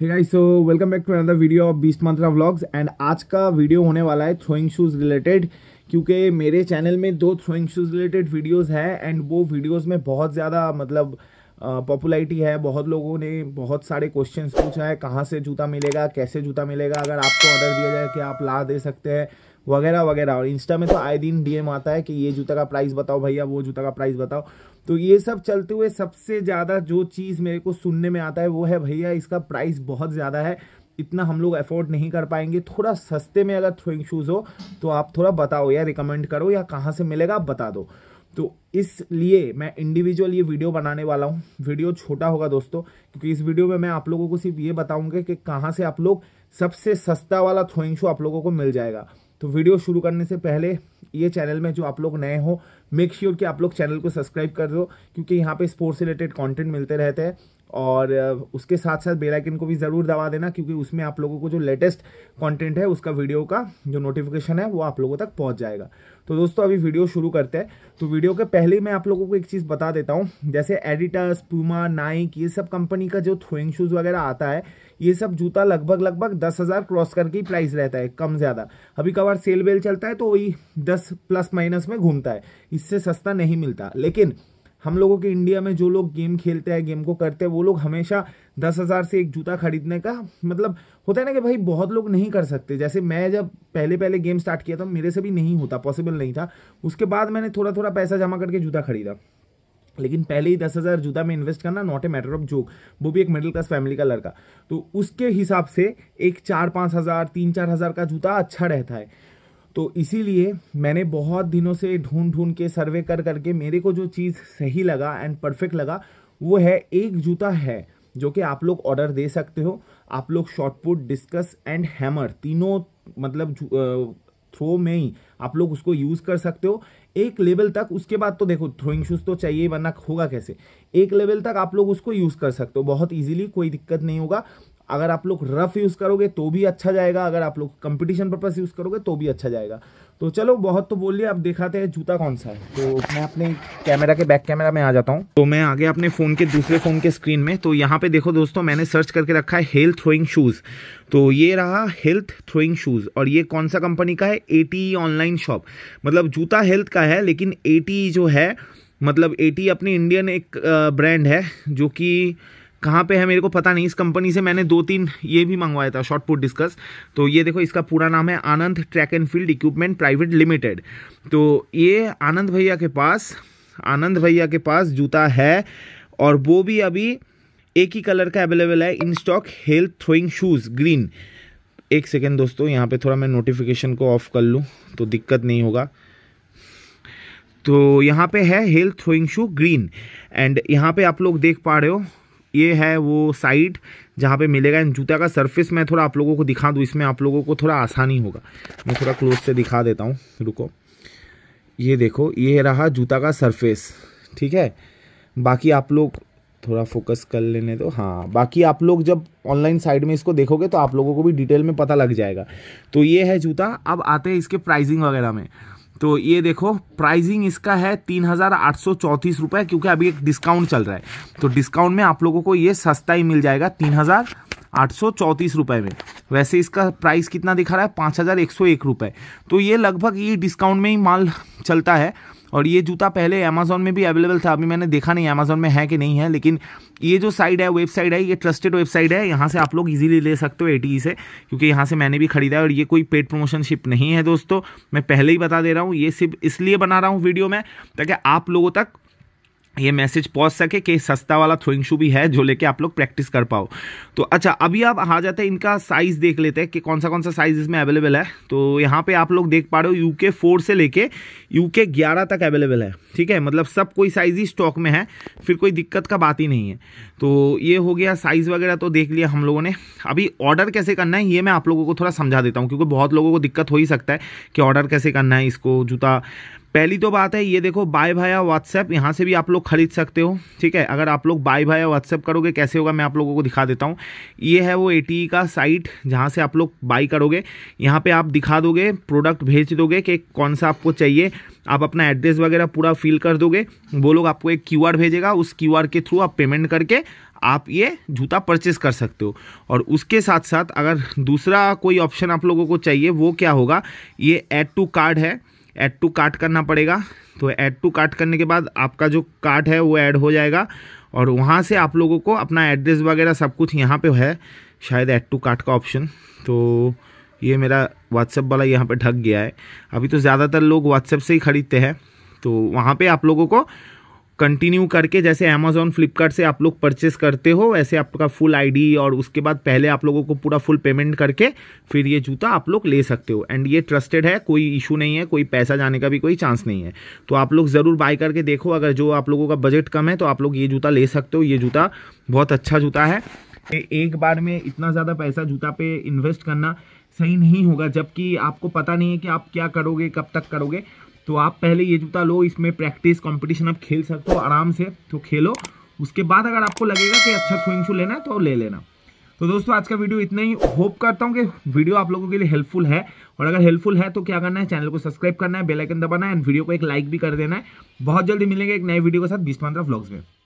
hey guys so welcome back to another video of Beast Mantra vlogs and आज का video होने वाला है थ्रोइंग शूज़ रिलेटेड क्योंकि मेरे चैनल में दो थ्रोइंग शूज़ रिलेटेड वीडियोस है एंड वो वीडियोस में बहुत ज़्यादा मतलब पॉपुलैरिटी है बहुत लोगों ने बहुत सारे क्वेश्चंस पूछा है कहाँ से जूता मिलेगा कैसे जूता मिलेगा अगर आपको ऑर्डर दिया जाए कि आप ला दे सकते हैं वगैरह वगैरह और इंस्टा में तो आए दिन डीएम आता है कि ये जूता का प्राइस बताओ भैया वो जूता का प्राइस बताओ तो ये सब चलते हुए सबसे ज़्यादा जो चीज़ मेरे को सुनने में आता है वो है भैया इसका प्राइस बहुत ज़्यादा है इतना हम लोग अफोर्ड नहीं कर पाएंगे थोड़ा सस्ते में अगर थ्रोइंग शूज़ हो तो आप थोड़ा बताओ या रिकमेंड करो या कहाँ से मिलेगा आप बता दो तो इसलिए मैं इंडिविजुअल ये वीडियो बनाने वाला हूँ वीडियो छोटा होगा दोस्तों क्योंकि इस वीडियो में मैं आप लोगों को सिर्फ ये बताऊँगा कि कहाँ से आप लोग सबसे सस्ता वाला थ्रोइंग शू आप लोगों को मिल जाएगा तो वीडियो शुरू करने से पहले ये चैनल में जो आप लोग नए हो मेक श्योर sure कि आप लोग चैनल को सब्सक्राइब कर दो क्योंकि यहाँ पे स्पोर्ट्स रिलेटेड कंटेंट मिलते रहते हैं और उसके साथ साथ बेल आइकन को भी ज़रूर दबा देना क्योंकि उसमें आप लोगों को जो लेटेस्ट कंटेंट है उसका वीडियो का जो नोटिफिकेशन है वो आप लोगों तक पहुँच जाएगा तो दोस्तों अभी वीडियो शुरू करते हैं तो वीडियो के पहले ही मैं आप लोगों को एक चीज़ बता देता हूँ जैसे एडिटर्स पूमा नाइक ये सब कंपनी का जो थ्रोइंग शूज़ वगैरह आता है ये सब जूता लगभग लगभग दस हज़ार क्रॉस करके ही प्राइस रहता है कम ज़्यादा अभी कभार सेल वेल चलता है तो वही दस प्लस माइनस में घूमता है इससे सस्ता नहीं मिलता लेकिन हम लोगों के इंडिया में जो लोग गेम खेलते हैं गेम को करते हैं वो लोग हमेशा दस हज़ार से एक जूता खरीदने का मतलब होता है ना कि भाई बहुत लोग नहीं कर सकते जैसे मैं जब पहले पहले गेम स्टार्ट किया था मेरे से भी नहीं होता पॉसिबल नहीं था उसके बाद मैंने थोड़ा थोड़ा पैसा जमा करके जूता खरीदा लेकिन पहले ही दस हज़ार जूता में इन्वेस्ट करना not a matter of joke वो भी एक मिडिल क्लास फैमिली का लड़का तो उसके हिसाब से एक चार पाँच हज़ार तीन चार हज़ार का जूता अच्छा रहता है तो इसीलिए मैंने बहुत दिनों से ढूंढ ढूंढ के सर्वे कर करके मेरे को जो चीज़ सही लगा एंड परफेक्ट लगा वो है एक जूता है जो कि आप लोग ऑर्डर दे सकते हो आप लोग शॉर्टपुट डिस्कस एंड हैमर तीनों मतलब थ्रो में ही आप लोग उसको यूज़ कर सकते हो एक लेवल तक उसके बाद तो देखो थ्रोइंग शूज़ तो चाहिए वरना होगा कैसे एक लेवल तक आप लोग उसको यूज़ कर सकते हो बहुत ईजिली कोई दिक्कत नहीं होगा अगर आप लोग रफ यूज़ करोगे तो भी अच्छा जाएगा अगर आप लोग कंपटीशन पर्पज़ यूज़ करोगे तो भी अच्छा जाएगा तो चलो बहुत तो बोल लिया अब दिखाते हैं जूता कौन सा है तो मैं अपने कैमरा के बैक कैमरा में आ जाता हूँ तो मैं आ गया अपने फ़ोन के दूसरे फ़ोन के स्क्रीन में तो यहाँ पे देखो दोस्तों मैंने सर्च करके रखा है हेल्थ थ्रोइंग शूज़ तो ये रहा हेल्थ थ्रोइंग शूज़ और ये कौन सा कंपनी का है ए ऑनलाइन शॉप मतलब जूता हेल्थ का है लेकिन ए e जो है मतलब ए e अपने इंडियन एक ब्रांड है जो कि कहाँ पे है मेरे को पता नहीं इस कंपनी से मैंने दो तीन ये भी मंगवाया था शॉर्ट पुट डिस्कस तो ये देखो इसका पूरा नाम है Anand track and field equipment private limited तो ये आनंद भैया के पास आनंद भैया के पास जूता है और वो भी अभी एक ही कलर का अवेलेबल है in stock health throwing shoes green एक सेकेंड दोस्तों यहाँ पे थोड़ा मैं नोटिफिकेशन को ऑफ कर लूँ तो दिक्कत नहीं होगा तो यहाँ पे है health throwing shoe green and यहाँ पे आप लोग देख पा रहे हो ये है वो साइट जहाँ पे मिलेगा इन जूता का सरफेस मैं थोड़ा आप लोगों को दिखा दूँ इसमें आप लोगों को थोड़ा आसानी होगा मैं थोड़ा क्लोज से दिखा देता हूँ रुको ये देखो ये रहा जूता का सरफेस ठीक है बाकी आप लोग थोड़ा फोकस कर लेने दो हाँ बाकी आप लोग जब ऑनलाइन साइड में इसको देखोगे तो आप लोगों को भी डिटेल में पता लग जाएगा तो ये है जूता अब आते हैं इसके प्राइसिंग वगैरह में तो ये देखो प्राइसिंग इसका है तीन हज़ार आठ सौ चौंतीस रुपये क्योंकि अभी एक डिस्काउंट चल रहा है तो डिस्काउंट में आप लोगों को ये सस्ता ही मिल जाएगा तीन हज़ार आठ सौ चौंतीस रुपये में वैसे इसका प्राइस कितना दिखा रहा है पाँच हज़ार एक सौ एक रुपये तो ये लगभग ये डिस्काउंट में ही माल चलता है और ये जूता पहले अमेजोन में भी अवेलेबल था अभी मैंने देखा नहीं अमेजोन में है कि नहीं है लेकिन ये जो साइड है वेबसाइट है ये ट्रस्टेड वेबसाइट है यहाँ से आप लोग इजीली ले सकते हो ए e से क्योंकि यहाँ से मैंने भी खरीदा है और ये कोई पेड प्रमोशनशिप नहीं है दोस्तों मैं पहले ही बता दे रहा हूँ ये सिर्फ इसलिए बना रहा हूँ वीडियो में ताकि आप लोगों तक ये मैसेज पहुंच सके कि सस्ता वाला थ्रोइंग शू भी है जो लेके आप लोग प्रैक्टिस कर पाओ तो अच्छा अभी आप आ जाते हैं इनका साइज़ देख लेते हैं कि कौन सा कौन सा साइज़ इसमें अवेलेबल है तो यहाँ पे आप लोग देख पा रहे हो यू के फोर से लेके यू के ग्यारह तक अवेलेबल है ठीक है मतलब सब कोई साइज़ ही स्टॉक में है फिर कोई दिक्कत का बात ही नहीं है तो ये हो गया साइज़ वगैरह तो देख लिया हम लोगों ने अभी ऑर्डर कैसे करना है ये मैं आप लोगों को थोड़ा समझा देता हूँ क्योंकि बहुत लोगों को दिक्कत हो ही सकता है कि ऑर्डर कैसे करना है इसको जूता पहली तो बात है ये देखो बाय भाया व्हाट्सएप यहाँ से भी आप लोग खरीद सकते हो ठीक है अगर आप लोग बाय भाया व्हाट्सएप करोगे कैसे होगा मैं आप लोगों को दिखा देता हूँ ये है वो ए e का साइट जहाँ से आप लोग बाई करोगे यहाँ पर आप दिखा दोगे प्रोडक्ट भेज दोगे कि कौन सा आपको चाहिए आप अपना एड्रेस वगैरह पूरा फिल कर दोगे वो लोग आपको एक क्यू भेजेगा उस क्यू के थ्रू आप पेमेंट करके आप ये जूता परचेस कर सकते हो और उसके साथ साथ अगर दूसरा कोई ऑप्शन आप लोगों को चाहिए वो क्या होगा ये एड टू कार्ड है ऐड टू कार्ट करना पड़ेगा तो ऐड टू कार्ट करने के बाद आपका जो कार्ट है वो ऐड हो जाएगा और वहाँ से आप लोगों को अपना एड्रेस वगैरह सब कुछ यहाँ पे है शायद ऐड टू कार्ट का ऑप्शन तो ये मेरा व्हाट्सएप वाला यहाँ पे ढक गया है अभी तो ज़्यादातर लोग व्हाट्सएप से ही ख़रीदते हैं तो वहाँ पे आप लोगों को कंटिन्यू करके जैसे अमेजोन फ्लिपकार्ट से आप लोग परचेस करते हो वैसे आपका फुल आईडी और उसके बाद पहले आप लोगों को पूरा फुल पेमेंट करके फिर ये जूता आप लोग ले सकते हो एंड ये ट्रस्टेड है कोई इशू नहीं है कोई पैसा जाने का भी कोई चांस नहीं है तो आप लोग ज़रूर बाय करके देखो अगर जो आप लोगों का बजट कम है तो आप लोग ये जूता ले सकते हो ये जूता बहुत अच्छा जूता है एक बार में इतना ज़्यादा पैसा जूता पे इन्वेस्ट करना सही नहीं होगा जबकि आपको पता नहीं है कि आप क्या करोगे कब तक करोगे तो आप पहले ये जूता लो इसमें प्रैक्टिस कंपटीशन आप खेल सकते हो आराम से तो खेलो उसके बाद अगर आपको लगेगा कि अच्छा स्विंग शू लेना है तो ले लेना तो दोस्तों आज का वीडियो इतना ही होप करता हूँ कि वीडियो आप लोगों के लिए हेल्पफुल है और अगर हेल्पफुल है तो क्या करना है चैनल को सब्सक्राइब करना है बेलाइकन दबाना है एंड वीडियो को एक लाइक भी कर देना है बहुत जल्दी मिलेंगे एक नए वीडियो के साथ बीस पंद्रह ब्लॉग्स में